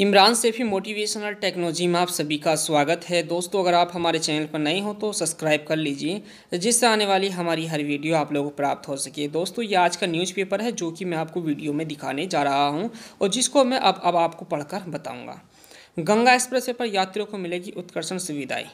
Imran Saifee motivational technology में आप सभी का स्वागत है दोस्तों अगर आप हमारे चैनल पर नए हो तो सब्सक्राइब कर लीजिए जिससे आने वाली हमारी हर वीडियो आप लोगों को प्राप्त हो सके दोस्तों ये आज का न्यूज़पेपर है जो कि मैं आपको वीडियो में दिखाने जा रहा हूँ और जिसको मैं अब अब आपको पढ़कर बताऊँगा गंगा एक्सप्रेस वे पर यात्रियों को मिलेगी उत्कर्षण सुविधाएँ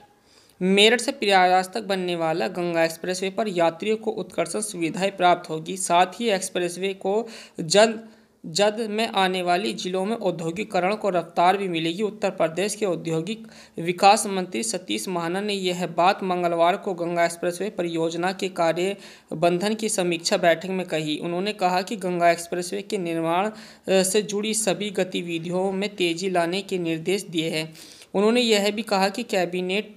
मेरठ से प्रयागराज तक बनने वाला गंगा एक्सप्रेस वे पर यात्रियों को उत्कर्षण सुविधाएँ प्राप्त होगी साथ ही एक्सप्रेस वे को जल्द जद में आने वाली जिलों में औद्योगिकरण को रफ्तार भी मिलेगी उत्तर प्रदेश के औद्योगिक विकास मंत्री सतीश महाना ने यह बात मंगलवार को गंगा एक्सप्रेसवे परियोजना के कार्य बंधन की समीक्षा बैठक में कही उन्होंने कहा कि गंगा एक्सप्रेसवे के निर्माण से जुड़ी सभी गतिविधियों में तेजी लाने के निर्देश दिए हैं उन्होंने यह भी कहा कि कैबिनेट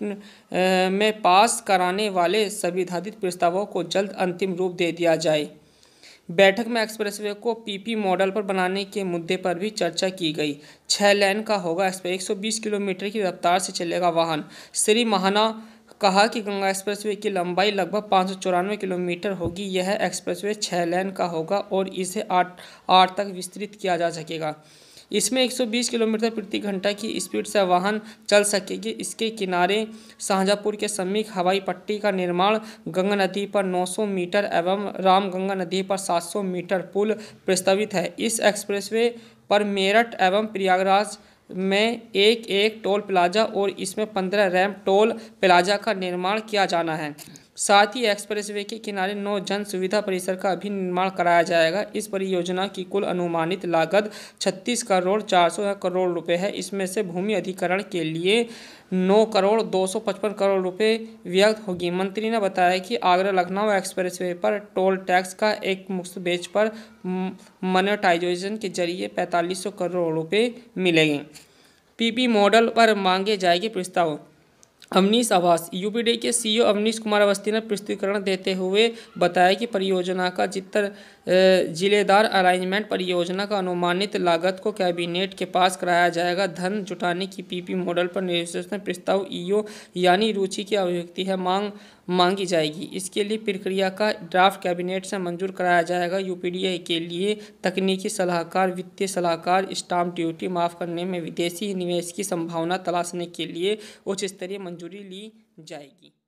में पास कराने वाले संविधानित प्रस्तावों को जल्द अंतिम रूप दे दिया जाए बैठक में एक्सप्रेसवे को पीपी मॉडल पर बनाने के मुद्दे पर भी चर्चा की गई छः लेन का होगा इस पर 120 किलोमीटर की रफ्तार से चलेगा वाहन श्री महाना कहा कि गंगा एक्सप्रेसवे की लंबाई लगभग पाँच किलोमीटर होगी यह एक्सप्रेसवे छः लेन का होगा और इसे आठ आठ तक विस्तृत किया जा सकेगा इसमें 120 किलोमीटर प्रति घंटा की स्पीड से वाहन चल सकेगी इसके किनारे शाहजहाँपुर के समीप हवाई पट्टी का निर्माण गंगा नदी पर 900 मीटर एवं रामगंगा नदी पर 700 मीटर पुल प्रस्तावित है इस एक्सप्रेसवे पर मेरठ एवं प्रयागराज में एक एक टोल प्लाजा और इसमें पंद्रह रैम्प टोल प्लाजा का निर्माण किया जाना है साथ ही एक्सप्रेसवे के किनारे नौ जन सुविधा परिसर का भी निर्माण कराया जाएगा इस परियोजना की कुल अनुमानित लागत छत्तीस करोड़ चार सौ करोड़ रुपये है इसमें से भूमि अधिकरण के लिए नौ करोड़ दो सौ पचपन करोड़ रुपये व्यक्त होगी मंत्री ने बताया कि आगरा लखनऊ एक्सप्रेसवे पर टोल टैक्स का एक मुफ्त बेच पर मोनेटाइजेशन के जरिए पैंतालीस सौ करोड़ रुपये मिलेंगे पीपी मॉडल पर मांगे जाएंगे प्रस्ताव अवनीश आवास यूपीडी के सीईओ अवनीश कुमार अवस्थी ने प्रस्तुतिकरण देते हुए बताया कि परियोजना का जितर जिलेदार अरेंजमेंट परियोजना का अनुमानित लागत को कैबिनेट के पास कराया जाएगा धन जुटाने की पीपी मॉडल पर निर्देशन प्रस्ताव ईओ यानी रुचि की अभिव्यक्ति है मांग मांगी जाएगी इसके लिए प्रक्रिया का ड्राफ्ट कैबिनेट से मंजूर कराया जाएगा यूपीडीए के लिए तकनीकी सलाहकार वित्तीय सलाहकार स्टाम्प ड्यूटी माफ़ करने में विदेशी निवेश की संभावना तलाशने के लिए उच्च स्तरीय मंजूरी ली जाएगी